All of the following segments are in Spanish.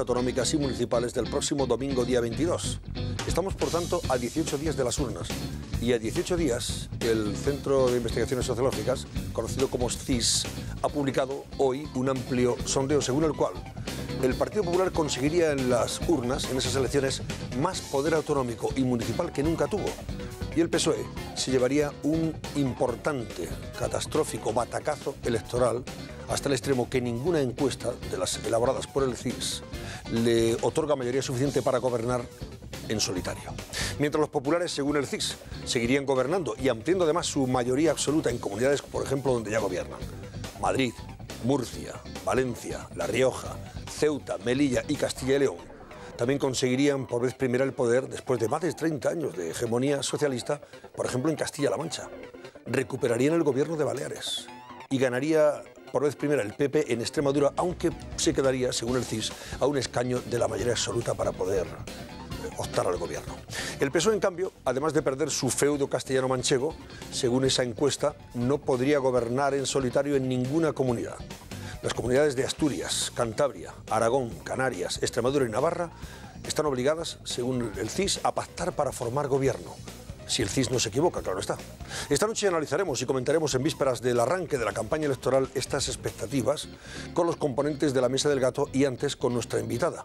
autonómicas y municipales del próximo domingo día 22. Estamos, por tanto, a 18 días de las urnas y a 18 días el Centro de Investigaciones Sociológicas, conocido como CIS, ha publicado hoy un amplio sondeo según el cual el Partido Popular conseguiría en las urnas, en esas elecciones, más poder autonómico y municipal que nunca tuvo. Y el PSOE se llevaría un importante, catastrófico batacazo electoral hasta el extremo que ninguna encuesta de las elaboradas por el CIS le otorga mayoría suficiente para gobernar en solitario. Mientras los populares, según el CIS, seguirían gobernando y ampliando además su mayoría absoluta en comunidades, por ejemplo, donde ya gobiernan. Madrid, Murcia, Valencia, La Rioja, Ceuta, Melilla y Castilla y León también conseguirían por vez primera el poder después de más de 30 años de hegemonía socialista, por ejemplo en Castilla-La Mancha. Recuperarían el gobierno de Baleares y ganaría por vez primera el PP en Extremadura, aunque se quedaría, según el CIS, a un escaño de la mayoría absoluta para poder optar al gobierno. El PSOE, en cambio, además de perder su feudo castellano-manchego, según esa encuesta, no podría gobernar en solitario en ninguna comunidad. Las comunidades de Asturias, Cantabria, Aragón, Canarias, Extremadura y Navarra están obligadas, según el CIS, a pactar para formar gobierno si el CIS no se equivoca, claro está. Esta noche analizaremos y comentaremos en vísperas del arranque de la campaña electoral estas expectativas con los componentes de la Mesa del Gato y antes con nuestra invitada,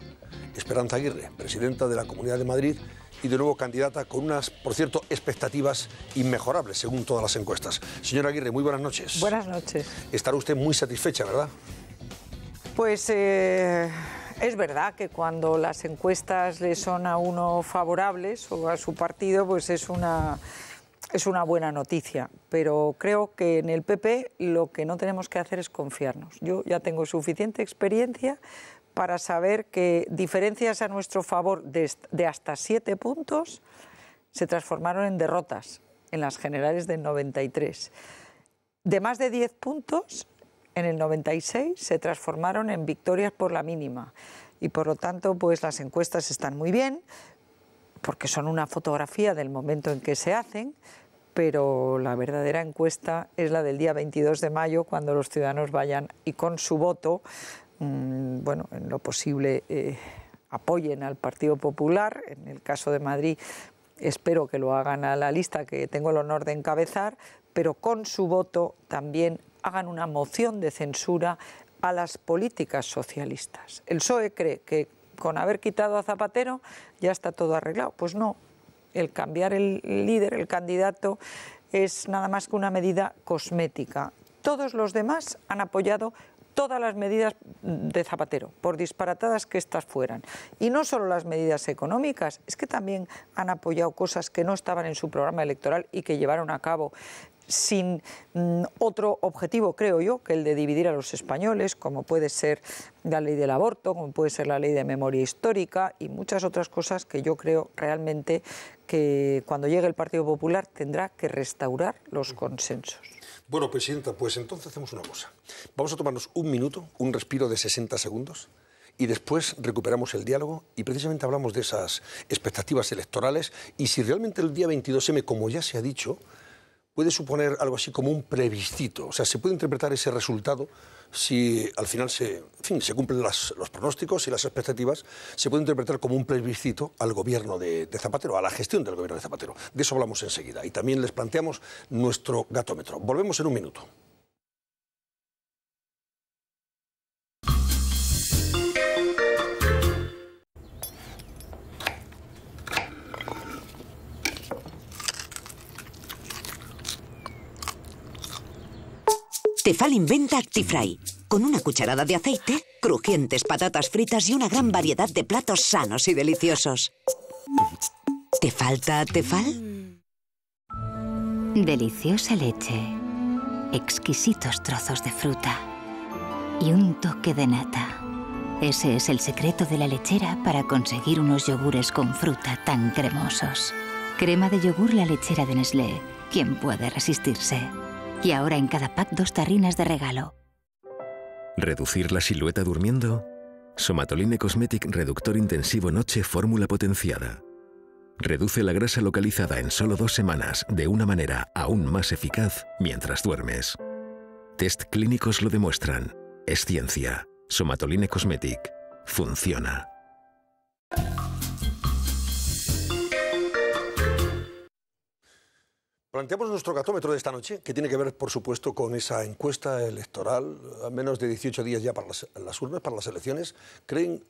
Esperanza Aguirre, presidenta de la Comunidad de Madrid y de nuevo candidata con unas, por cierto, expectativas inmejorables según todas las encuestas. Señora Aguirre, muy buenas noches. Buenas noches. Estará usted muy satisfecha, ¿verdad? Pues... Eh es verdad que cuando las encuestas le son a uno favorables o a su partido, pues es una, es una buena noticia, pero creo que en el PP lo que no tenemos que hacer es confiarnos. Yo ya tengo suficiente experiencia para saber que diferencias a nuestro favor de, de hasta siete puntos se transformaron en derrotas en las generales del 93. De más de diez puntos en el 96 se transformaron en victorias por la mínima y por lo tanto pues las encuestas están muy bien porque son una fotografía del momento en que se hacen, pero la verdadera encuesta es la del día 22 de mayo cuando los ciudadanos vayan y con su voto, mm, bueno, en lo posible eh, apoyen al Partido Popular, en el caso de Madrid espero que lo hagan a la lista que tengo el honor de encabezar, pero con su voto también hagan una moción de censura a las políticas socialistas. El PSOE cree que con haber quitado a Zapatero ya está todo arreglado. Pues no, el cambiar el líder, el candidato, es nada más que una medida cosmética. Todos los demás han apoyado todas las medidas de Zapatero, por disparatadas que estas fueran. Y no solo las medidas económicas, es que también han apoyado cosas que no estaban en su programa electoral y que llevaron a cabo sin mm, otro objetivo, creo yo, que el de dividir a los españoles, como puede ser la ley del aborto, como puede ser la ley de memoria histórica y muchas otras cosas que yo creo realmente que cuando llegue el Partido Popular tendrá que restaurar los consensos. Bueno, Presidenta, pues entonces hacemos una cosa. Vamos a tomarnos un minuto, un respiro de 60 segundos y después recuperamos el diálogo y precisamente hablamos de esas expectativas electorales y si realmente el día 22M, como ya se ha dicho, puede suponer algo así como un plebiscito. O sea, se puede interpretar ese resultado si al final se, fin, se cumplen los pronósticos y las expectativas, se puede interpretar como un plebiscito al gobierno de, de, Zapatero, a la gestión del gobierno de Zapatero. De eso hablamos enseguida y también les planteamos nuestro gatómetro. Volvemos en un minuto. Tefal inventa Actifry. Con una cucharada de aceite, crujientes patatas fritas y una gran variedad de platos sanos y deliciosos. ¿Te falta Tefal? Deliciosa leche, exquisitos trozos de fruta y un toque de nata. Ese es el secreto de la lechera para conseguir unos yogures con fruta tan cremosos. Crema de yogur la lechera de Nestlé. ¿Quién puede resistirse? Y ahora en cada pack dos tarrinas de regalo. Reducir la silueta durmiendo. Somatoline Cosmetic Reductor Intensivo Noche Fórmula Potenciada. Reduce la grasa localizada en solo dos semanas de una manera aún más eficaz mientras duermes. Test clínicos lo demuestran. Es ciencia. Somatoline Cosmetic. Funciona. Planteamos nuestro catómetro de esta noche, que tiene que ver, por supuesto, con esa encuesta electoral, a menos de 18 días ya para las, urnas, para las elecciones. ¿Creen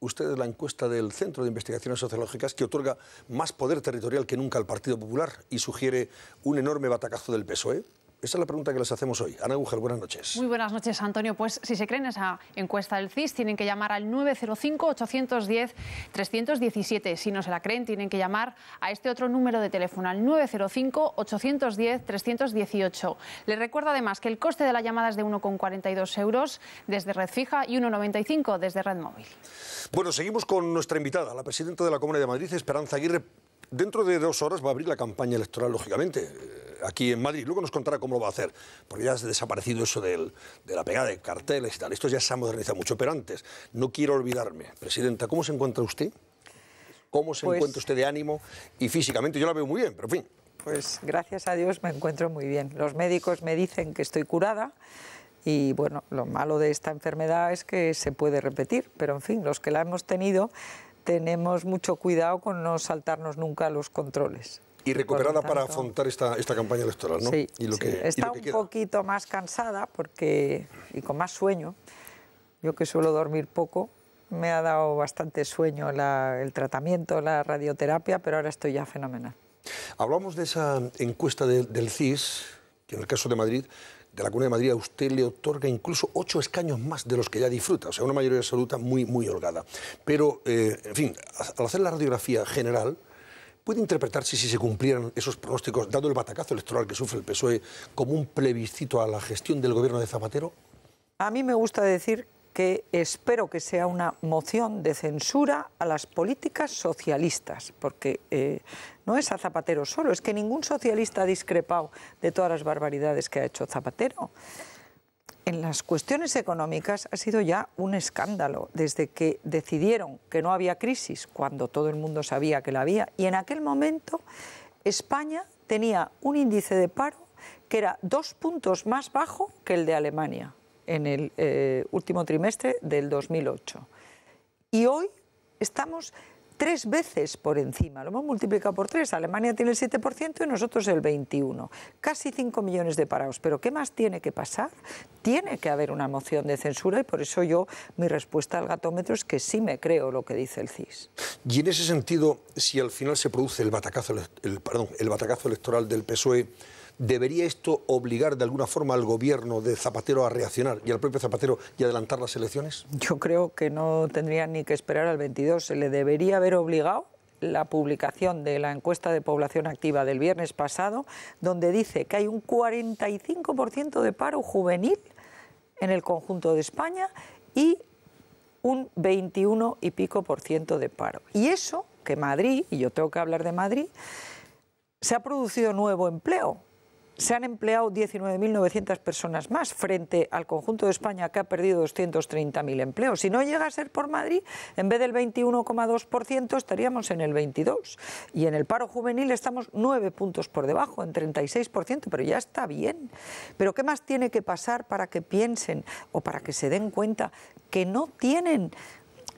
ustedes la encuesta del Centro de Investigaciones Sociológicas que otorga más poder territorial que nunca al Partido Popular y sugiere un enorme batacazo del PSOE? Esa es la pregunta que les hacemos hoy. Ana Agujel, buenas noches. Muy buenas noches, Antonio. Pues si se creen esa encuesta del CIS, tienen que llamar al 905-810-317. Si no se la creen, tienen que llamar a este otro número de teléfono, al 905-810-318. Les recuerdo además que el coste de la llamada es de 1,42 euros desde red fija y 1,95 desde red móvil. Bueno, seguimos con nuestra invitada, la presidenta de la Comunidad de Madrid, Esperanza Aguirre. Dentro de dos horas va a abrir la campaña electoral, lógicamente aquí en Madrid. Luego nos contará cómo lo va a hacer, porque ya ha desaparecido eso de la pegada de carteles y tal. Esto ya se ha modernizado mucho, pero antes, no quiero olvidarme. Presidenta, ¿cómo se encuentra usted? ¿Cómo se pues encuentra usted de ánimo y físicamente? Yo la veo muy bien, pero en fin. Pues gracias a Dios me encuentro muy bien. Los médicos me dicen que estoy curada. Y bueno, lo malo de esta enfermedad es que se puede repetir, pero en fin, los que la hemos tenido tenemos mucho cuidado con no saltarnos nunca los controles. Y recuperada para afrontar esta, esta campaña electoral, ¿no? Sí, y lo que, está un poquito más cansada porque, y con más sueño. Yo que suelo dormir poco, me ha dado bastante sueño el tratamiento, la radioterapia, pero ahora estoy ya fenomenal. Hablamos de esa encuesta del CIS, que en el caso de Madrid, de la Comunidad de Madrid, a usted le otorga incluso ocho escaños más de los que ya disfruta, o sea, una mayoría absoluta muy, muy holgada. Pero, eh, en fin, al hacer la radiografía general, ¿Puede interpretarse si se cumplieran esos pronósticos, dado el batacazo electoral que sufre el PSOE, como un plebiscito a la gestión del gobierno de Zapatero? A mí me gusta decir que espero que sea una moción de censura a las políticas socialistas, porque eh, no es a Zapatero solo, es que ningún socialista ha discrepado de todas las barbaridades que ha hecho Zapatero en las cuestiones económicas ha sido ya un escándalo desde que decidieron que no había crisis cuando todo el mundo sabía que la había y en aquel momento España tenía un índice de paro que era dos puntos más bajo que el de Alemania en el eh, último trimestre del 2008. Y hoy estamos tres veces por encima. Lo hemos multiplicado por tres. Alemania tiene el 7% y nosotros el 21%. Casi 5 millones de parados. Pero ¿qué más tiene que pasar? Tiene que haber una moción de censura y por eso yo, mi respuesta al gatómetro es que sí me creo lo que dice el CIS. Y en ese sentido, si al final se produce el batacazo, el batacazo electoral del PSOE, ¿Debería esto obligar de alguna forma al gobierno de Zapatero a reaccionar y al propio Zapatero y adelantar las elecciones? Yo creo que no tendría ni que esperar al 22. Se le debería haber obligado la publicación de la encuesta de población activa del viernes pasado, donde dice que hay un 45% de paro juvenil en el conjunto de España y un 21 y pico por ciento de paro. Y eso que Madrid, y yo tengo que hablar de Madrid, se ha producido nuevo empleo, se han empleado 19.900 personas más frente al conjunto de España que ha perdido 230.000 empleos. Si no llega a ser por Madrid, en vez del 21,2% estaríamos en el 22%. Y en el paro juvenil estamos nueve puntos por debajo, en 36%, pero ya está bien. Pero ¿qué más tiene que pasar para que piensen o para que se den cuenta que no tienen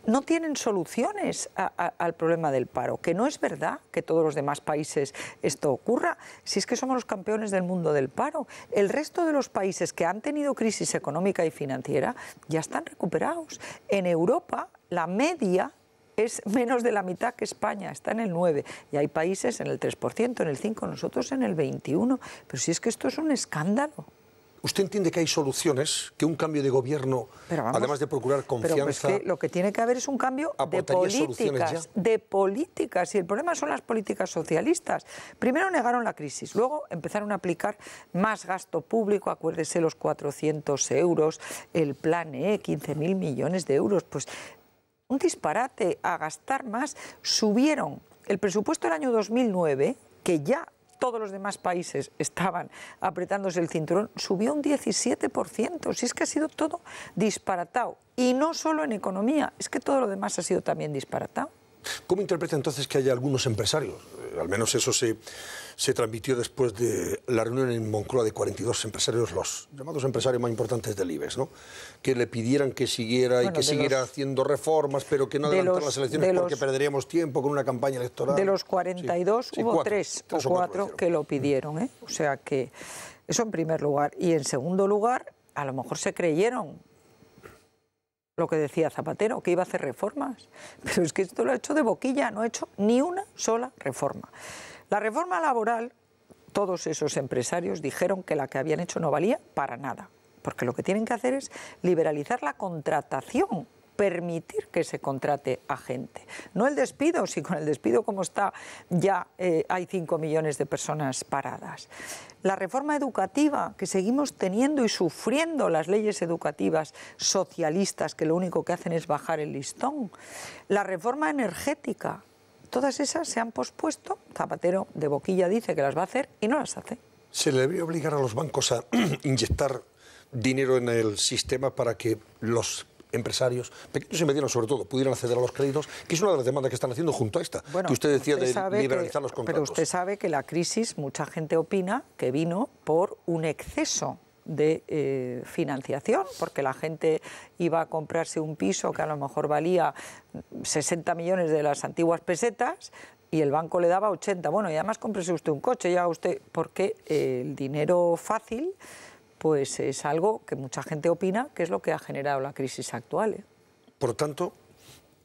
no tienen soluciones al problema del paro, que no es verdad que todos los demás países esto ocurra, si es que somos los campeones del mundo del paro. El resto de los países que han tenido crisis económica y financiera ya están recuperados. En Europa, la media es menos de la mitad que España, está en el 9%, y hay países en el 3%, en el 5%, nosotros en el 21%, pero si es que esto es un escándalo. ¿Usted entiende que hay soluciones, que un cambio de gobierno, además de procurar pues, confianza... Pero es que lo que tiene que haber es un cambio de políticas, de políticas, y el problema son las políticas socialistas. Primero negaron la crisis, luego empezaron a aplicar más gasto público, acuérdese los 400 euros, el plan E, 15.000 millones de euros, pues un disparate a gastar más, subieron el presupuesto del año 2009, que ya todos los demás países estaban apretándose el cinturón, subió un 17%. Si es que ha sido todo disparatado. Y no solo en economía, es que todo lo demás ha sido también disparatado. ¿Cómo interpreta entonces que haya algunos empresarios? Eh, al menos eso se, transmitió después de la reunión en Moncloa de 42 empresarios, los llamados empresarios más importantes del IBEX, ¿no? que le pidieran que siguiera y que siguiera haciendo reformas, pero que no adelantara las elecciones porque perderíamos tiempo con una campaña electoral. De los 42 hubo tres, o cuatro, que lo pidieron. ¿eh? O sea que eso en primer lugar. Y en segundo lugar, a lo mejor se creyeron lo que decía Zapatero, que iba a hacer reformas. Pero es que esto lo ha hecho de boquilla, no ha hecho ni una sola reforma. La reforma laboral, todos esos empresarios dijeron que la que habían hecho no valía para nada, porque lo que tienen que hacer es liberalizar la contratación permitir que se contrate a gente. No el despido, si con el despido como está ya eh, hay 5 millones de personas paradas. La reforma educativa que seguimos teniendo y sufriendo las leyes educativas socialistas que lo único que hacen es bajar el listón. La reforma energética. Todas esas se han pospuesto. Zapatero de boquilla dice que las va a hacer y no las hace. Se le debería obligar a los bancos a inyectar dinero en el sistema para que los empresarios, pequeños y medianos sobre todo, pudieran acceder a los créditos, que es una de las demandas que están haciendo junto a esta, que usted decía de liberalizar los contratos. Pero usted sabe que la crisis, mucha gente opina que vino por un exceso de eh, financiación, porque la gente iba a comprarse un piso que a lo mejor valía 60 millones de las antiguas pesetas, y el banco le daba 80. Bueno, y además cómprese usted un coche, ya usted, porque eh, el dinero fácil pues es algo que mucha gente opina que es lo que ha generado la crisis actual. ¿eh? Por tanto,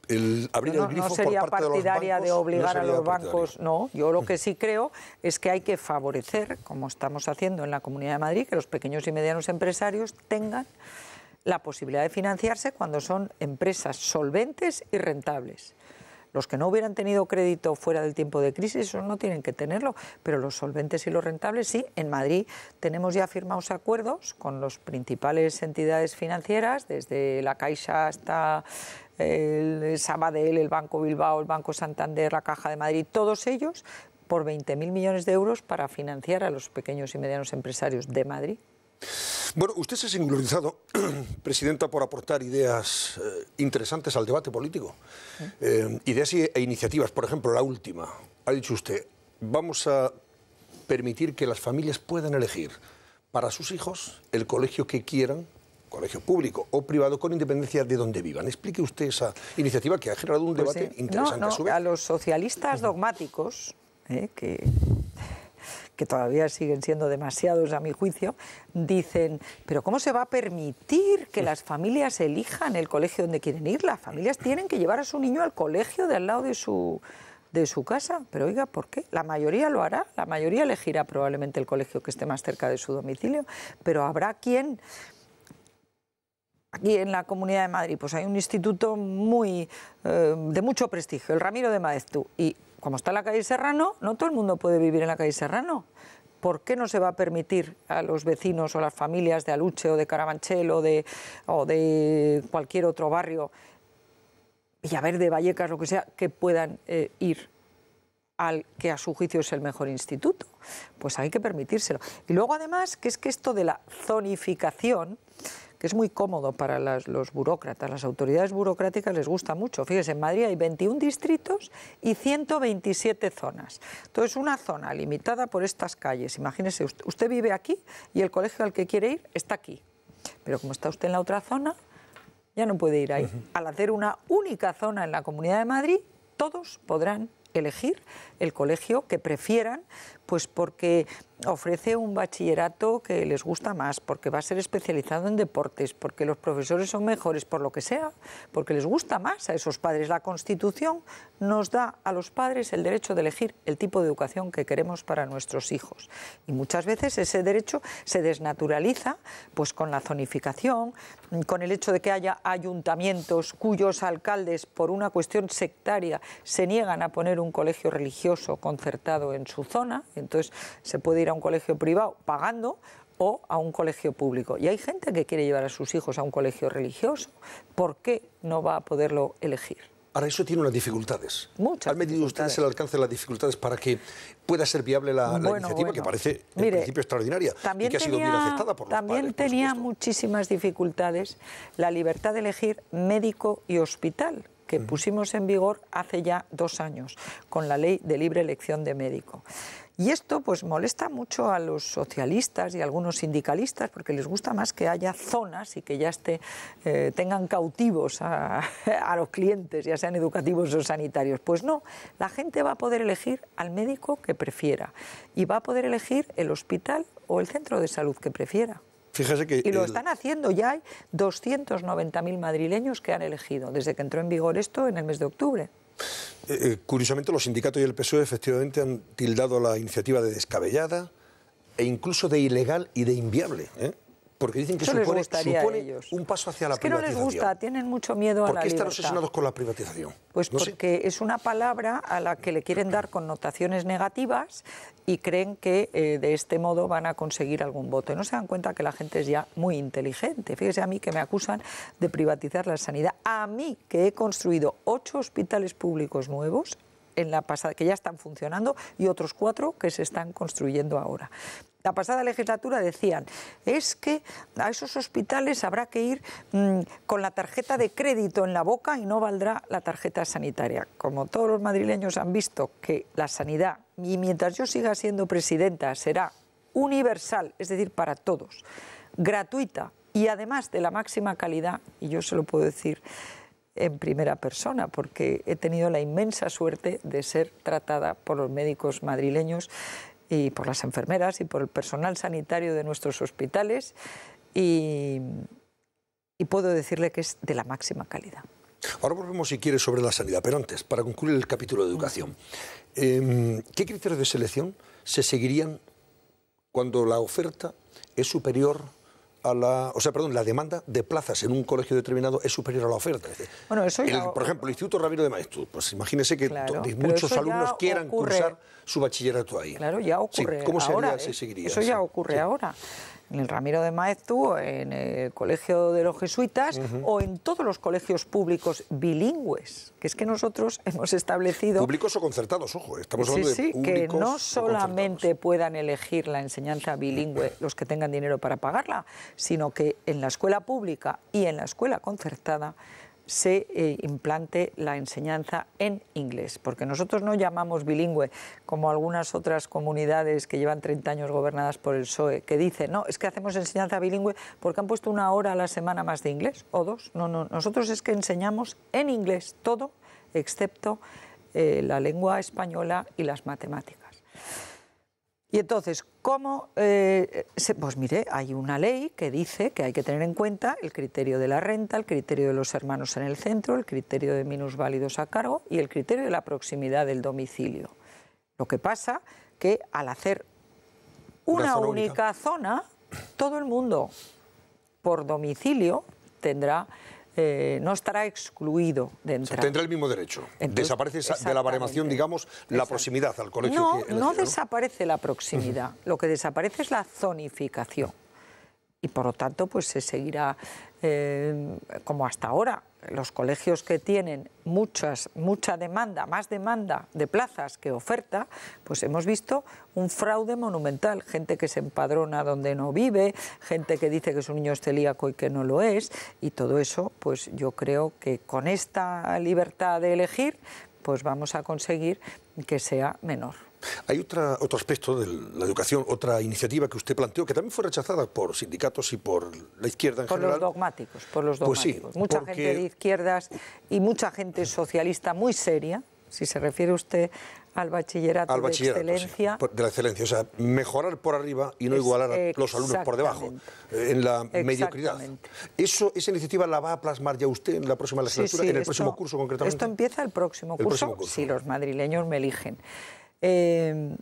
el abrir el grifo por parte de, los de obligar a los bancos, no. Yo lo mm. que sí creo es que hay que favorecer, como estamos haciendo en la Comunidad de Madrid, que los pequeños y medianos empresarios tengan la posibilidad de financiarse cuando son empresas solventes y rentables. Los que no hubieran tenido crédito fuera del tiempo de crisis, no tienen que tenerlo, pero los solventes y los rentables sí. En Madrid tenemos ya firmados acuerdos con las principales entidades financieras, desde la Caixa hasta eh, el Sabadell, el Banco Bilbao, el Banco Santander, la Caja de Madrid, todos ellos por 20.000 millones de euros para financiar a los pequeños y medianos empresarios de Madrid. Bueno, usted se ha singularizado, Presidenta, por aportar ideas eh, interesantes al debate político. Eh, ideas e iniciativas, por ejemplo, la última. Ha dicho usted, vamos a permitir que las familias puedan elegir para sus hijos el colegio que quieran, colegio público o privado, con independencia de donde vivan. Explique usted esa iniciativa que ha generado un pues debate interesante. a, a los socialistas dogmáticos, eh, que que todavía siguen siendo demasiados a mi juicio, dicen, pero ¿cómo se va a permitir que las familias elijan el colegio donde quieren ir? Las familias tienen que llevar a su niño al colegio de al lado de su de su casa. Pero oiga, ¿por qué? La mayoría lo hará, la mayoría elegirá probablemente el colegio que esté más cerca de su domicilio, pero habrá quien... Aquí en la Comunidad de Madrid pues hay un instituto muy, eh, de mucho prestigio, el Ramiro de Maeztu, y como está la calle Serrano, no todo el mundo puede vivir en la calle Serrano. ¿Por qué no se va a permitir a los vecinos o las familias de Aluche o de Carabanchel o de, cualquier otro barrio, Villaverde, Vallecas, lo que sea, que puedan eh, ir al que a su juicio es el mejor instituto? Pues hay que permitírselo. Y luego además, que es que esto de la zonificación que es muy cómodo para los burócratas. Las autoridades burocráticas les gusta mucho. Fíjese, en Madrid hay 21 distritos y 127 zonas. Entonces, una zona limitada por estas calles. Imagínese, usted, usted vive aquí y el colegio al que quiere ir está aquí. Pero como está usted en la otra zona, ya no puede ir ahí. Al hacer una única zona en la Comunidad de Madrid, todos podrán elegir el colegio que prefieran pues porque ofrece un bachillerato que les gusta más, porque va a ser especializado en deportes, porque los profesores son mejores, por lo que sea, porque les gusta más a esos padres. La Constitución nos da a los padres el derecho de elegir el tipo de educación que queremos para nuestros hijos. Y muchas veces ese derecho se desnaturaliza pues con la zonificación, con el hecho de que haya ayuntamientos cuyos alcaldes por una cuestión sectaria se niegan a poner un colegio religioso concertado en su zona entonces se puede ir a un colegio privado pagando o a un colegio público. Y hay gente que quiere llevar a sus hijos a un colegio religioso. ¿Por qué no va a poderlo elegir? Ahora, eso tiene unas dificultades. Muchas. ¿Han medido ustedes el alcance de las dificultades para que pueda ser viable la, iniciativa, que parece en principio extraordinaria y que ha sido bien aceptada por los También tenía muchísimas dificultades la libertad de elegir médico y hospital, que pusimos en vigor hace ya dos años, con la ley de libre elección de médico. Y esto pues molesta mucho a los socialistas y a algunos sindicalistas porque les gusta más que haya zonas y que ya eh, tengan cautivos a, los clientes, ya sean educativos o sanitarios. Pues no, la gente va a poder elegir al médico que prefiera y va a poder elegir el hospital o el centro de salud que prefiera. y lo están haciendo, ya hay 290.000 madrileños que han elegido desde que entró en vigor esto en el mes de octubre. Eh, eh, curiosamente, los sindicatos y el PSOE efectivamente han tildado la iniciativa de descabellada e incluso de ilegal y de inviable. ¿eh? Porque dicen que supone, un paso hacia la es que no les gusta, tienen mucho miedo a la ¿Por qué están obsesionados con la privatización? Pues porque es una palabra a la que le quieren dar connotaciones negativas y creen que eh, de este modo van a conseguir algún voto. no se dan cuenta que la gente es ya muy inteligente. Fíjese a mí que me acusan de privatizar la sanidad. A mí que he construido ocho hospitales públicos nuevos la pasada, que ya están funcionando y otros cuatro que se están construyendo ahora la pasada legislatura decían, es que a esos hospitales habrá que ir mm, con la tarjeta de crédito en la boca y no valdrá la tarjeta sanitaria. Como todos los madrileños han visto que la sanidad, y mientras yo siga siendo presidenta, será universal, es decir, para todos, gratuita y además de la máxima calidad, y yo se lo puedo decir, en primera persona, porque he tenido la inmensa suerte de ser tratada por los médicos madrileños y por las enfermeras y por el personal sanitario de nuestros hospitales y, puedo decirle que es de la máxima calidad. Ahora volvemos, si quieres, sobre la sanidad, pero antes, para concluir el capítulo de educación, em, ¿qué criterios de selección se seguirían cuando la oferta es superior la, o sea, perdón, la demanda de plazas en un colegio determinado es superior a la oferta. por ejemplo, el Instituto rabino de Maestros, pues imagínese que muchos alumnos quieran cursar su bachillerato ahí. Claro, ya ocurre. ¿Cómo se sería, si ¿eh? seguiría? Eso ya ocurre ahora en el Ramiro de Maeztu, en el Colegio de los Jesuitas o en todos los colegios públicos bilingües, que es que nosotros hemos establecido... Públicos o concertados, ojo, eh, estamos hablando sí, de que no solamente puedan elegir la enseñanza bilingüe los que tengan dinero para pagarla, sino que en la escuela pública y en la escuela concertada se eh, implante la enseñanza en inglés, porque nosotros no llamamos bilingüe como algunas otras comunidades que llevan 30 años gobernadas por el PSOE, que dicen, no, es que hacemos enseñanza bilingüe porque han puesto una hora a la semana más de inglés o dos. No, no, nosotros es que enseñamos en inglés todo excepto eh, la lengua española y las matemáticas. Y entonces, ¿cómo? Eh, se, pues mire, hay una ley que dice que hay que tener en cuenta el criterio de la renta, el criterio de los hermanos en el centro, el criterio de minusválidos a cargo y el criterio de la proximidad del domicilio. Lo que pasa que al hacer una única zona, todo el mundo por domicilio tendrá eh, no estará excluido de entrar. tendrá el mismo derecho. desaparece de la baremación, digamos, la proximidad al colegio. No, no desaparece la proximidad. Lo que desaparece es la zonificación y por lo tanto pues se seguirá eh, como hasta ahora. Los colegios que tienen muchas, mucha demanda, más demanda de plazas que oferta, pues hemos visto un fraude monumental. Gente que se empadrona donde no vive, gente que dice que es un niño celíaco y que no lo es. Y todo eso, pues yo creo que con esta libertad de elegir, pues vamos a conseguir que sea menor. Hay otra, otro aspecto de la educación, otra iniciativa que usted planteó, que también fue rechazada por sindicatos y por la izquierda en general. Por los dogmáticos, por los pues dogmáticos. sí, mucha gente de izquierdas y mucha gente socialista muy seria, si se refiere usted al bachillerato, de excelencia. de la excelencia, o sea, mejorar por arriba y no igualar a los alumnos por debajo, eh, en la mediocridad. Eso, ¿Esa iniciativa la va a plasmar ya usted en la próxima legislatura, en el próximo curso concretamente? Esto empieza el próximo curso, si los madrileños me eligen. Em,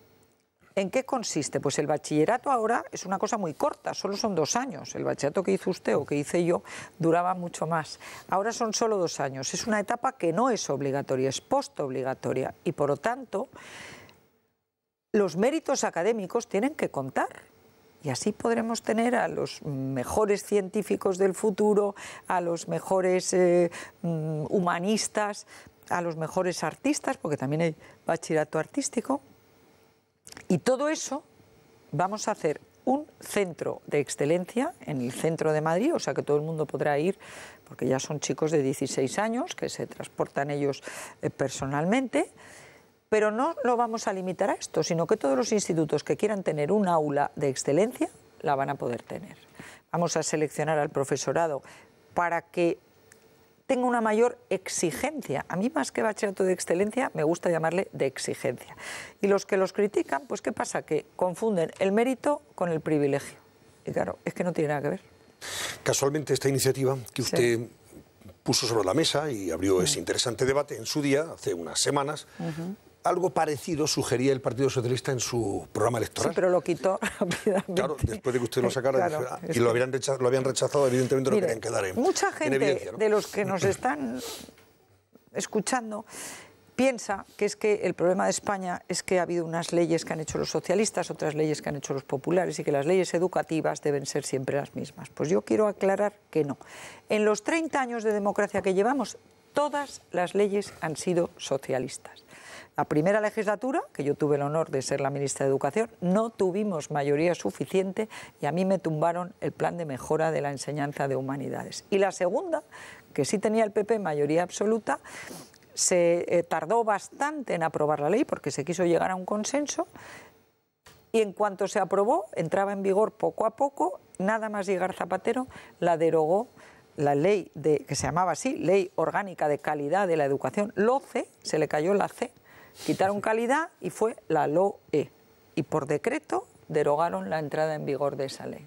¿En qué consiste? Pues el bachillerato ahora es una cosa muy corta, solo son dos años. El bachillerato que hizo usted o que hice yo duraba mucho más. Ahora son solo dos años. Es una etapa que no es obligatoria, es postobligatoria. Y por lo tanto, los méritos académicos tienen que contar. Y así podremos tener a los mejores científicos del futuro, a los mejores eh, mm, humanistas a los mejores artistas, porque también hay bachillerato artístico, y todo eso vamos a hacer un centro de excelencia en el centro de Madrid, o sea que todo el mundo podrá ir, porque ya son chicos de 16 años que se transportan ellos eh, personalmente, pero no lo vamos a limitar a esto, sino que todos los institutos que quieran tener un aula de excelencia la van a poder tener. Vamos a seleccionar al profesorado para que tenga una mayor exigencia. A mí más que bachillerato de excelencia me gusta llamarle de exigencia. Y los que los critican, pues ¿qué pasa? Que confunden el mérito con el privilegio. Y claro, es que no tiene nada que ver. Casualmente esta iniciativa que usted puso sobre la mesa y abrió ese interesante debate en su día, hace unas semanas, algo parecido sugería el Partido Socialista en su programa electoral. Sí, pero lo quitó rápidamente. Claro, después de que usted lo sacara. Ah", y lo, habían rechazado, evidentemente lo no querían quedar en. Mucha gente de los que nos están escuchando piensa que es que el problema de España es que ha habido unas leyes que han hecho los socialistas, otras leyes que han hecho los populares y que las leyes educativas deben ser siempre las mismas. Pues yo quiero aclarar que no. En los 30 años de democracia que llevamos, todas las leyes han sido socialistas. La primera legislatura, que yo tuve el honor de ser la ministra de Educación, no tuvimos mayoría suficiente y a mí me tumbaron el plan de mejora de la enseñanza de humanidades. Y la segunda, que sí tenía el PP mayoría absoluta, se eh, tardó bastante en aprobar la ley porque se quiso llegar a un consenso y en cuanto se aprobó, entraba en vigor poco a poco, nada más llegar Zapatero, la derogó la ley de, que se llamaba así, Ley Orgánica de Calidad de la Educación, LOCE, se le cayó la C Quitaron calidad y fue la LOE. Y por decreto derogaron la entrada en vigor de esa ley.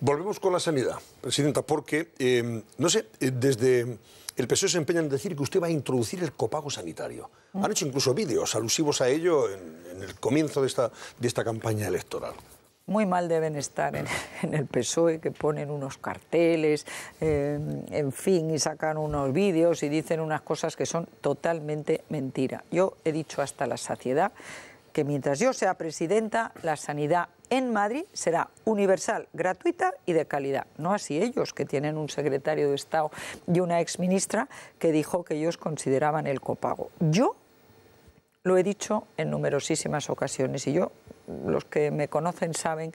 Volvemos con la sanidad, Presidenta, porque, em, no sé, eh, desde el PSOE se empeña en decir que usted va a introducir el copago sanitario. Han hecho incluso vídeos alusivos a ello en, el comienzo de esta campaña electoral muy mal deben estar en, el PSOE, que ponen unos carteles, eh, en fin, y sacan unos vídeos y dicen unas cosas que son totalmente mentira. Yo he dicho hasta la saciedad que mientras yo sea presidenta, la sanidad en Madrid será universal, gratuita y de calidad. No así ellos, que tienen un secretario de Estado y una exministra que dijo que ellos consideraban el copago. Yo lo he dicho en numerosísimas ocasiones y yo, los que me conocen saben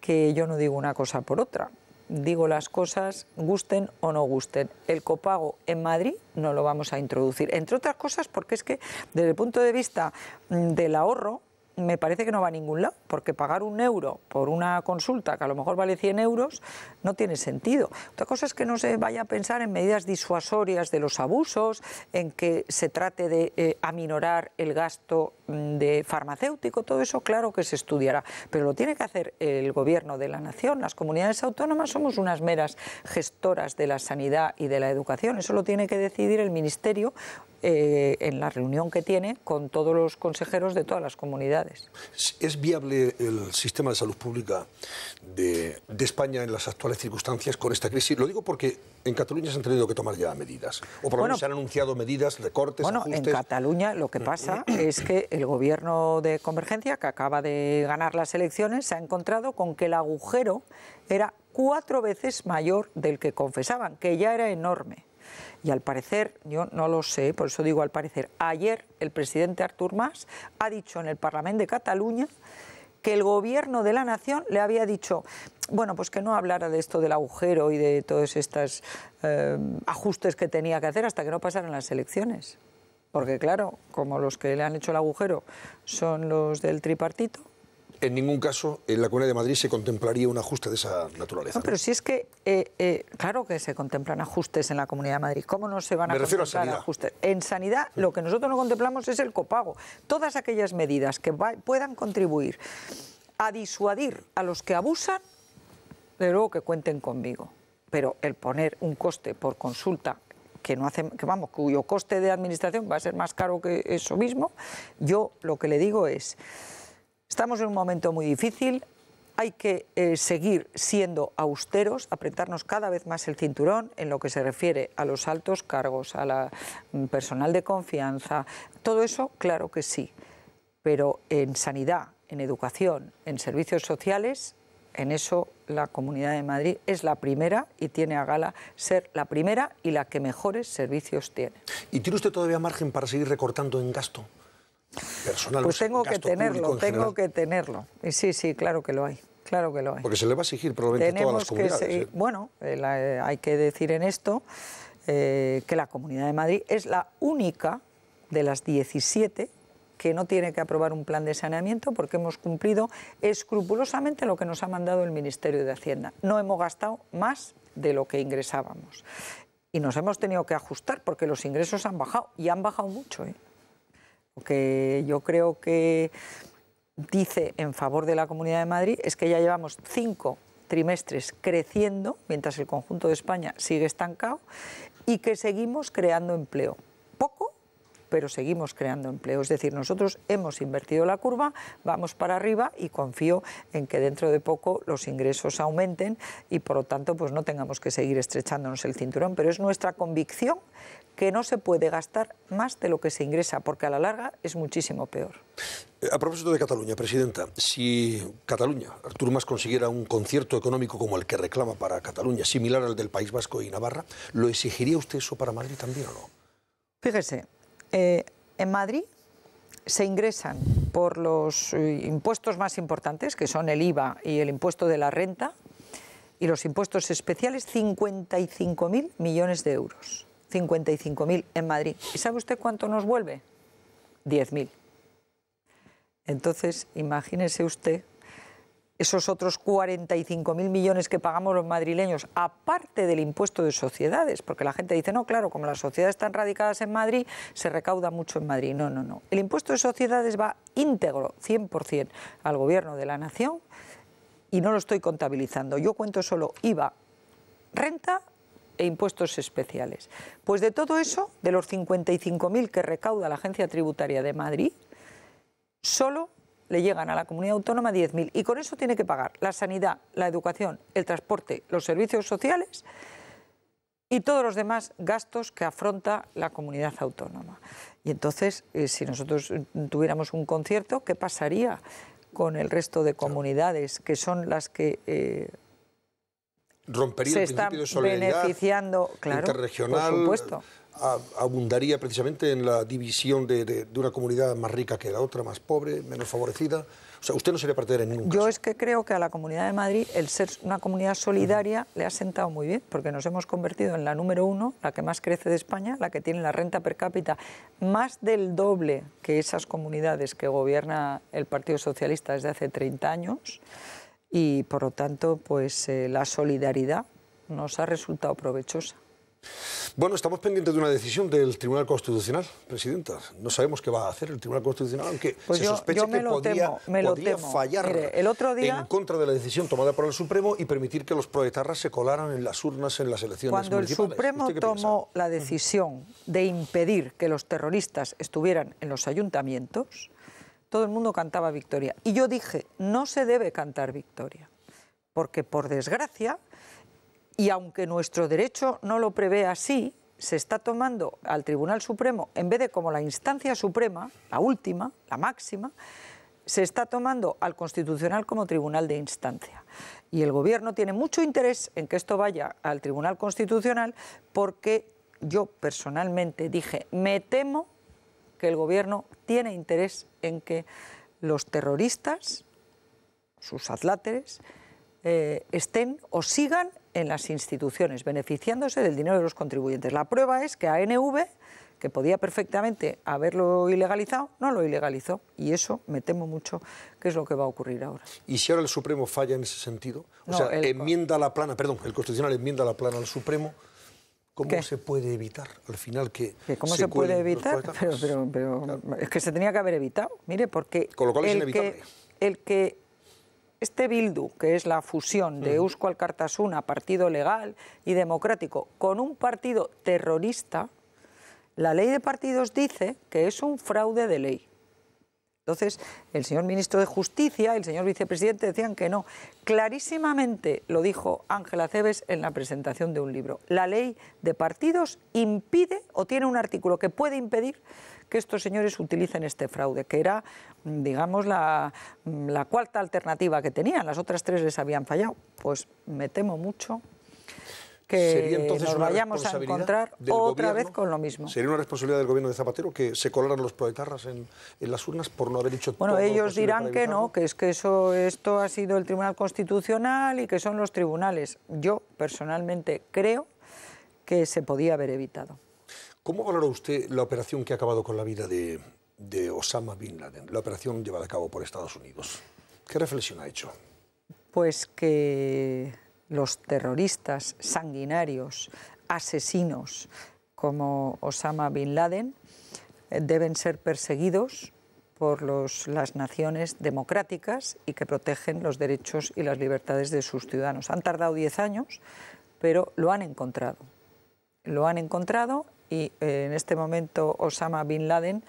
que yo no digo una cosa por otra. Digo las cosas, gusten o no gusten. El copago en Madrid no lo vamos a introducir, entre otras cosas porque es que desde el punto de vista mm, del ahorro, me parece que no va a ningún lado, porque pagar un euro por una consulta que a lo mejor vale 100 euros no tiene sentido. Otra cosa es que no se vaya a pensar en medidas disuasorias de los abusos, en que se trate de eh, aminorar el gasto mm, de farmacéutico, todo eso claro que se estudiará, pero lo tiene que hacer el gobierno de la nación. Las comunidades autónomas somos unas meras gestoras de la sanidad y de la educación, eso lo tiene que decidir el ministerio eh, en la reunión que tiene con todos los consejeros de todas las comunidades. ¿Es viable el sistema de salud pública de, España en las actuales circunstancias con esta crisis? Lo digo porque en Cataluña se han tenido que tomar ya medidas, o por lo menos se han anunciado medidas, recortes, Bueno, en Cataluña lo que pasa es que el gobierno de Convergencia, que acaba de ganar las elecciones, se ha encontrado con que el agujero era cuatro veces mayor del que confesaban, que ya era enorme. Y al parecer, yo no lo sé, por eso digo al parecer, ayer el presidente Artur Mas ha dicho en el Parlamento de Cataluña que el gobierno de la nación le había dicho, bueno, pues que no hablara de esto del agujero y de todos estos eh, ajustes que tenía que hacer hasta que no pasaran las elecciones. Porque claro, como los que le han hecho el agujero son los del tripartito, en ningún caso en la Comunidad de Madrid se contemplaría un ajuste de esa naturaleza. pero si es que, eh, eh, claro que se contemplan ajustes en la Comunidad de Madrid. ¿Cómo no se van a contemplar ajustes? En sanidad lo que nosotros no contemplamos es el copago. Todas aquellas medidas que puedan contribuir a disuadir a los que abusan, de luego que cuenten conmigo. Pero el poner un coste por consulta que no hace, que vamos, cuyo coste de administración va a ser más caro que eso mismo, yo lo que le digo es Estamos en un momento muy difícil, hay que eh, seguir siendo austeros, apretarnos cada vez más el cinturón en lo que se refiere a los altos cargos, a la mm, personal de confianza, todo eso, claro que sí, pero en sanidad, en educación, en servicios sociales, en eso la Comunidad de Madrid es la primera y tiene a gala ser la primera y la que mejores servicios tiene. ¿Y tiene usted todavía margen para seguir recortando en gasto? Pues tengo que tenerlo, tengo que tenerlo. Y sí, sí, claro que lo hay. Claro que lo hay. Porque se le va a exigir probablemente a todas las comunidades. ¿eh? Bueno, eh, eh, hay que decir en esto que la Comunidad de Madrid es la única de las 17 que no tiene que aprobar un plan de saneamiento porque hemos cumplido escrupulosamente lo que nos ha mandado el Ministerio de Hacienda. No hemos gastado más de lo que ingresábamos. Y nos hemos tenido que ajustar porque los ingresos han bajado y han bajado mucho. ¿eh? Lo que yo creo que dice en favor de la Comunidad de Madrid es que ya llevamos cinco trimestres creciendo, mientras el conjunto de España sigue estancado, y que seguimos creando empleo. Poco, pero seguimos creando empleo. Es decir, nosotros hemos invertido la curva, vamos para arriba y confío en que dentro de poco los ingresos aumenten y por lo tanto pues no tengamos que seguir estrechándonos el cinturón. Pero es nuestra convicción que no se puede gastar más de lo que se ingresa, porque a la larga es muchísimo peor. Eh, a propósito de Cataluña, Presidenta, si Cataluña, Artur Mas, consiguiera un concierto económico como el que reclama para Cataluña, similar al del País Vasco y Navarra, ¿lo exigiría usted eso para Madrid también o no? Fíjese, eh, en Madrid se ingresan por los eh, impuestos más importantes, que son el IVA y el impuesto de la renta, y los impuestos especiales, 55.000 millones de euros. 55.000 en Madrid. ¿Y sabe usted cuánto nos vuelve? 10.000. Entonces, imagínese usted esos otros 45.000 millones que pagamos los madrileños, aparte del impuesto de sociedades, porque la gente dice, no, claro, como las sociedades están radicadas en Madrid, se recauda mucho en Madrid. No, no, no. El impuesto de sociedades va íntegro, 100%, al gobierno de la nación y no lo estoy contabilizando. Yo cuento solo IVA, renta e impuestos especiales. Pues de todo eso, de los 55.000 que recauda la Agencia Tributaria de Madrid, solo le llegan a la comunidad autónoma 10.000 y con eso tiene que pagar la sanidad, la educación, el transporte, los servicios sociales y todos los demás gastos que afronta la comunidad autónoma. Y entonces, eh, si nosotros mm, tuviéramos un concierto, ¿qué pasaría con el resto de comunidades que son las que... Eh, rompería el principio de solidaridad beneficiando, claro, interregional. Por supuesto. abundaría precisamente en la división de, una comunidad más rica que la otra, más pobre, menos favorecida. O sea, usted no sería partidario en ningún Yo es que creo que a la Comunidad de Madrid el ser una comunidad solidaria le ha sentado muy bien, porque nos hemos convertido en la número uno, la que más crece de España, la que tiene la renta per cápita más del doble que esas comunidades que gobierna el Partido Socialista desde hace 30 años y por lo tanto pues eh, la solidaridad nos ha resultado provechosa. Bueno, estamos pendientes de una decisión del Tribunal Constitucional, Presidenta. No sabemos qué va a hacer el Tribunal Constitucional, aunque pues se sospecha que podría podía, fallar el día, en contra de la decisión tomada por el Supremo y permitir que los proetarras se colaran en las urnas en las elecciones Cuando el Supremo tomó la decisión de impedir que los terroristas estuvieran en los ayuntamientos, todo el mundo cantaba Victoria. Y yo dije, no se debe cantar Victoria, porque por desgracia, y aunque nuestro derecho no lo prevé así, se está tomando al Tribunal Supremo, en vez de como la instancia suprema, la última, la máxima, se está tomando al Constitucional como tribunal de instancia. Y el Gobierno tiene mucho interés en que esto vaya al Tribunal Constitucional porque yo personalmente dije, me temo que el gobierno tiene interés en que los terroristas, sus atláteres, eh, estén o sigan en las instituciones, beneficiándose del dinero de los contribuyentes. La prueba es que ANV, que podía perfectamente haberlo ilegalizado, no lo ilegalizó. Y eso me temo mucho que es lo que va a ocurrir ahora. ¿Y si ahora el Supremo falla en ese sentido? O sea, enmienda la plana, perdón, el Constitucional enmienda la plana al Supremo. ¿Cómo se puede evitar al final que... ¿Cómo se, puede evitar? Pero, es que se tenía que haber evitado, mire, porque... el Que, este Bildu, que es la fusión de mm. Eusco al Cartasuna, partido legal y democrático, con un partido terrorista, la ley de partidos dice que es un fraude de ley. Entonces, el señor ministro de Justicia y el señor vicepresidente decían que no. Clarísimamente lo dijo Ángela Cebes en la presentación de un libro. La ley de partidos impide o tiene un artículo que puede impedir que estos señores utilicen este fraude, que era, mm, digamos, la, mm, la cuarta alternativa que tenían. Las otras tres les habían fallado. Pues me temo mucho que sería entonces nos vayamos a encontrar otra vez con lo mismo. ¿Sería una responsabilidad del gobierno de Zapatero que se colaran los proetarras en, las urnas por no haber hecho bueno, ellos dirán que no, que es que eso, esto ha sido el Tribunal Constitucional y que son los tribunales. Yo personalmente creo que se podía haber evitado. ¿Cómo valora usted la operación que ha acabado con la vida de, de Osama Bin Laden, la operación llevada a cabo por Estados Unidos? ¿Qué reflexión ha hecho? Pues que los terroristas sanguinarios, asesinos como Osama Bin Laden, eh, deben ser perseguidos por las naciones democráticas y que protegen los derechos y las libertades de sus ciudadanos. Han tardado 10 años, pero lo han encontrado. Lo han encontrado y eh, en este momento Osama Bin Laden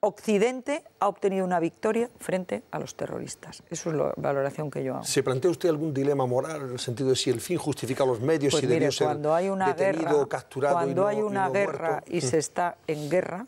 Occidente ha obtenido una victoria frente a los terroristas. Eso es la valoración que yo hago. ¿Se plantea usted algún dilema moral en el sentido de si el fin justifica los medios, y pues si ser cuando hay una detenido, guerra, capturado Cuando y hay una guerra y se mm. está en guerra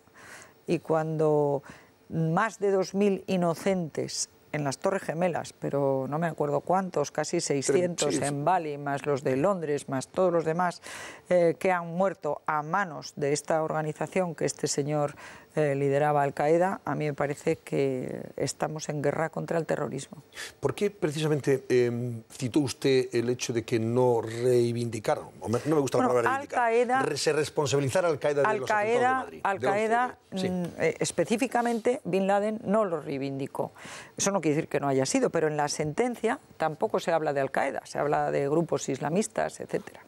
y cuando más de 2.000 inocentes en las Torres Gemelas, pero no me acuerdo cuántos, casi 600 en Bali, más los de Londres, más todos los demás eh, que han muerto a manos de esta organización que este señor lideraba Al-Qaeda, a mí me parece que estamos en guerra contra el terrorismo. ¿Por qué precisamente em, citó usted el hecho de que no reivindicaron? No me gusta la palabra reivindicar. se responsabilizara Al-Qaeda de los ataques de Madrid. Al-Qaeda, específicamente, Bin Laden no lo reivindicó. Eso no quiere decir que no haya sido, pero en la sentencia tampoco se habla de Al-Qaeda, se habla de grupos islamistas, etcétera.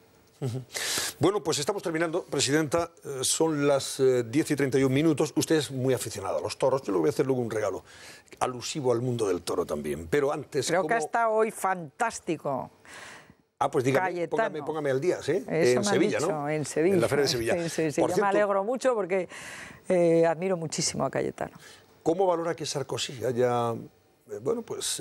Bueno, pues estamos terminando, Presidenta. Eh, son las 10 eh, y 31 minutos. Usted es muy aficionada a los toros. Yo le voy a hacer luego un regalo alusivo al mundo del toro también. Pero antes... Creo que ha hoy fantástico. Ah, pues dígame, póngame, póngame, al día, ¿eh? en Sevilla, ¿no? En la Feria de Sevilla. Sí, sí, sí. Yo me alegro mucho porque eh, admiro muchísimo a Cayetano. ¿Cómo valora que Sarkozy haya, bueno, pues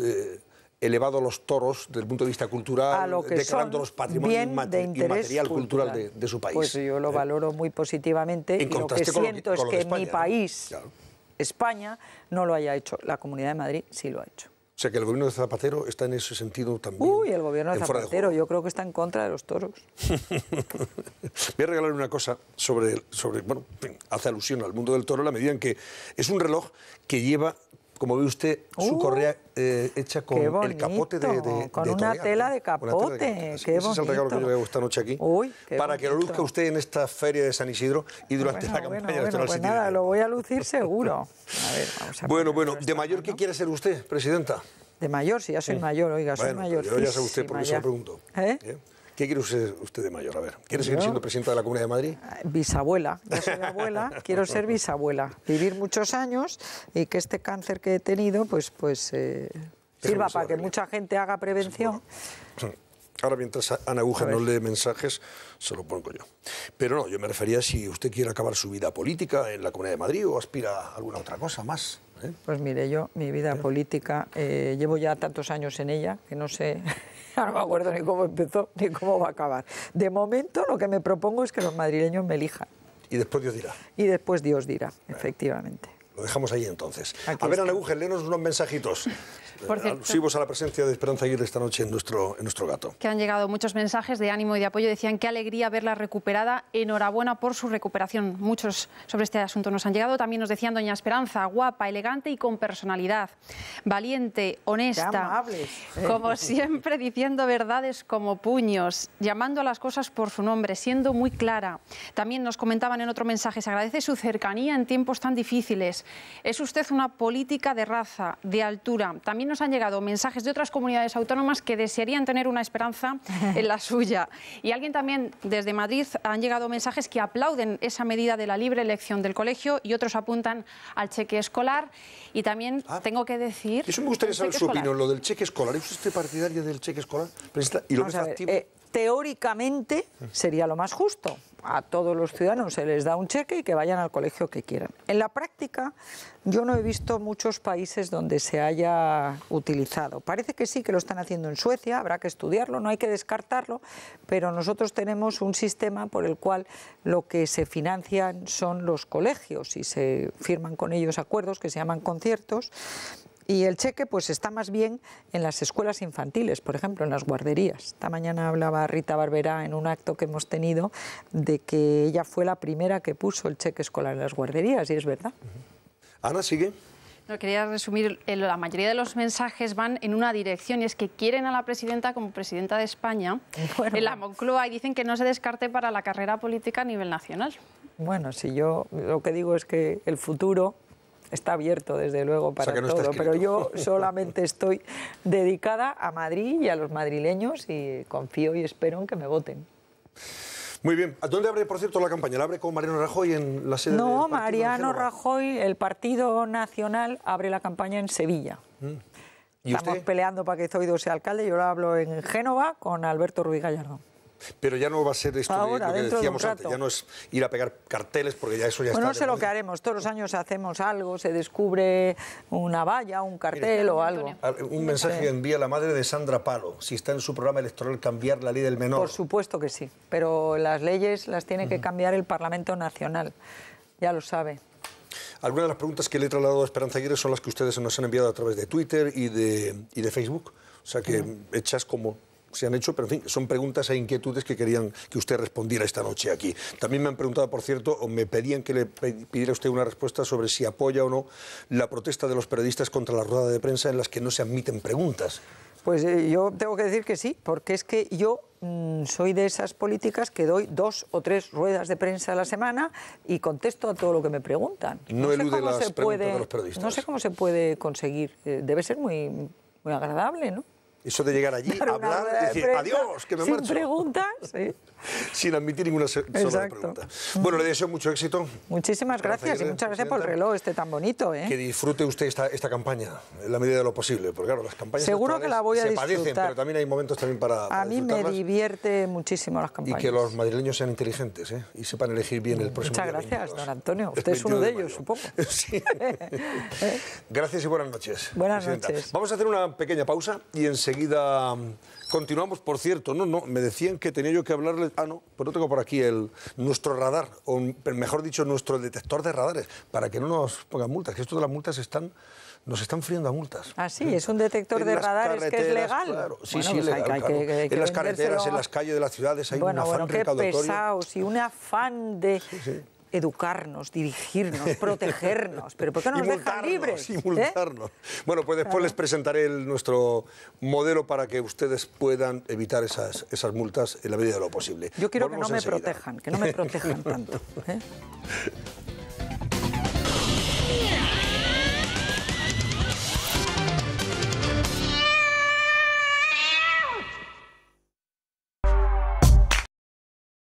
elevado los toros desde el punto de vista cultural, declarando los patrimonio de inmaterial cultural, de, su país. Pues yo lo ¿eh? valoro muy positivamente y lo que siento es que, mi país, España, no lo haya hecho. La Comunidad de Madrid sí lo ha hecho. O sea que el gobierno de Zapatero está en ese sentido también. Uy, el gobierno de Zapatero, yo creo que está en contra de los toros. Voy a regalar una cosa sobre, sobre, bueno, hace alusión al mundo del toro, la medida en que es un reloj que lleva como ve usted, su uh, correa eh, hecha con el capote de, Con una, tela de capote, ese es el regalo que yo le hago esta noche aquí. Uy, qué para que lo luzca usted en esta feria de San Isidro y durante la campaña bueno, electoral. Bueno, pues nada, lo voy a lucir seguro. A ver, vamos a bueno, bueno, ¿de mayor qué quiere ser usted, presidenta? De mayor, si ya soy mayor, oiga, soy mayor. Yo ya sé usted, por eso lo pregunto. ¿Eh? ¿Qué quiere usted, de mayor? A ver, ¿quiere seguir siendo presidenta de la Comunidad de Madrid? Ah, bisabuela, yo soy abuela, quiero ser bisabuela, vivir muchos años y que este cáncer que he tenido, pues, pues eh, sirva para que mucha gente haga prevención. Ahora, mientras Ana Aguja no lee mensajes, se lo pongo yo. Pero no, yo me refería a si usted quiere acabar su vida política en la Comunidad de Madrid o aspira a alguna otra cosa más. ¿eh? Pues mire, yo mi vida política, eh, llevo ya tantos años en ella que no sé no me acuerdo ni cómo empezó ni cómo va a acabar. De momento lo que me propongo es que los madrileños me elijan. Y después Dios dirá. Y después Dios dirá, efectivamente dejamos ahí entonces. a ver, a Agúger, léenos unos mensajitos. Alusivos a la presencia de Esperanza Aguirre esta noche en nuestro, en nuestro gato. Que han llegado muchos mensajes de ánimo y de apoyo. Decían qué alegría verla recuperada. Enhorabuena por su recuperación. Muchos sobre este asunto nos han llegado. También nos decían Doña Esperanza, guapa, elegante y con personalidad. Valiente, honesta. ¿eh? Como siempre, diciendo verdades como puños. Llamando a las cosas por su nombre, siendo muy clara. También nos comentaban en otro mensaje, se agradece su cercanía en tiempos tan difíciles. Es usted una política de raza, de altura. También nos han llegado mensajes de otras comunidades autónomas que desearían tener una esperanza en la suya. Y alguien también desde Madrid han llegado mensajes que aplauden esa medida de la libre elección del colegio y otros apuntan al cheque escolar. Y también ah. tengo que decir... Eso me gustaría saber su opinión, lo del cheque escolar. ¿Es usted partidario del cheque escolar? ¿Y lo teóricamente sería lo más justo. A todos los ciudadanos se les da un cheque y que vayan al colegio que quieran. En la práctica yo no he visto muchos países donde se haya utilizado. Parece que sí, que lo están haciendo en Suecia, habrá que estudiarlo, no hay que descartarlo, pero nosotros tenemos un sistema por el cual lo que se financian son los colegios y se firman con ellos acuerdos que se llaman conciertos y el cheque pues está más bien en las escuelas infantiles, por ejemplo, en las guarderías. Esta mañana hablaba Rita Barberá en un acto que hemos tenido de que ella fue la primera que puso el cheque escolar en las guarderías, y es verdad. Ana, sigue. No, quería resumir, la mayoría de los mensajes van en una dirección y es que quieren a la presidenta como presidenta de España en la Moncloa y dicen que no se descarte para la carrera política a nivel nacional. Bueno, si yo lo que digo es que el futuro Está abierto, desde luego, para todo, pero yo solamente estoy dedicada a Madrid y a los madrileños y confío y espero en que me voten. Muy bien. ¿A dónde abre, por cierto, la campaña? ¿La abre con Mariano Rajoy en la sede No, Mariano Rajoy, el Partido Nacional, abre la campaña en Sevilla. Mm. Estamos peleando para que Zoido sea alcalde. Yo lo hablo en Génova con Alberto Ruiz Gallardo. Pero ya no va a ser esto de lo que decíamos antes, ya no es ir a pegar carteles porque ya eso ya está... Bueno, no sé lo que haremos, todos los años hacemos algo, se descubre una valla, un cartel o algo. Ah, un mensaje que envía la madre de Sandra Palo, si está en su programa electoral cambiar la ley del menor. Por supuesto que sí, pero las leyes las tiene que cambiar el Parlamento Nacional, ya lo sabe. Algunas de las preguntas que le he trasladado a Esperanza Aguirre son las que ustedes nos han enviado a través de Twitter y de, Facebook. O sea que echas hechas como se han hecho, pero en fin, son preguntas e inquietudes que querían que usted respondiera esta noche aquí. También me han preguntado, por cierto, o me pedían que le pidiera usted una respuesta sobre si apoya o no la protesta de los periodistas contra la rueda de prensa en las que no se admiten preguntas. Pues eh, yo tengo que decir que sí, porque es que yo mm, soy de esas políticas que doy dos o tres ruedas de prensa a la semana y contesto a todo lo que me preguntan. No, elude las preguntas de los periodistas. No sé cómo se puede conseguir. Eh, debe ser muy, muy agradable, ¿no? Eso de llegar allí, hablar decir adiós, que me sin marcho. Sin preguntas, Sin admitir ninguna sola pregunta. Bueno, le deseo mucho éxito. Muchísimas gracias y muchas gracias por el reloj este tan bonito. ¿eh? Que disfrute usted esta, campaña en la medida de lo posible, porque claro, las campañas se disfrutar. padecen, pero también hay momentos también para, A mí me divierte muchísimo las campañas. Y que los madrileños sean inteligentes ¿eh? y sepan elegir bien el mm, próximo Muchas gracias, don Antonio. Usted es uno de, ellos, supongo. gracias y buenas noches. Buenas noches. Vamos a hacer una pequeña pausa y enseguida enseguida mm, continuamos. Por cierto, no, no, me decían que tenía yo que hablarle. Ah, no, pero pues tengo por aquí el, nuestro radar, o mejor dicho, nuestro detector de radares, para que no nos pongan multas, que esto de las multas están nos están friendo a multas. Ah, sí, es un detector de radares que es legal. Sí, sí, pues legal, en las carreteras, en las calles de las ciudades hay un afán bueno, qué y un afán de, educarnos, dirigirnos, protegernos. Pero ¿por qué no nos dejan libres? Y eh? multarnos. Bueno, pues después les presentaré nuestro modelo para que ustedes puedan evitar esas, esas multas en la medida de lo posible. Yo quiero que no me protejan, que no me protejan tanto. ¿eh?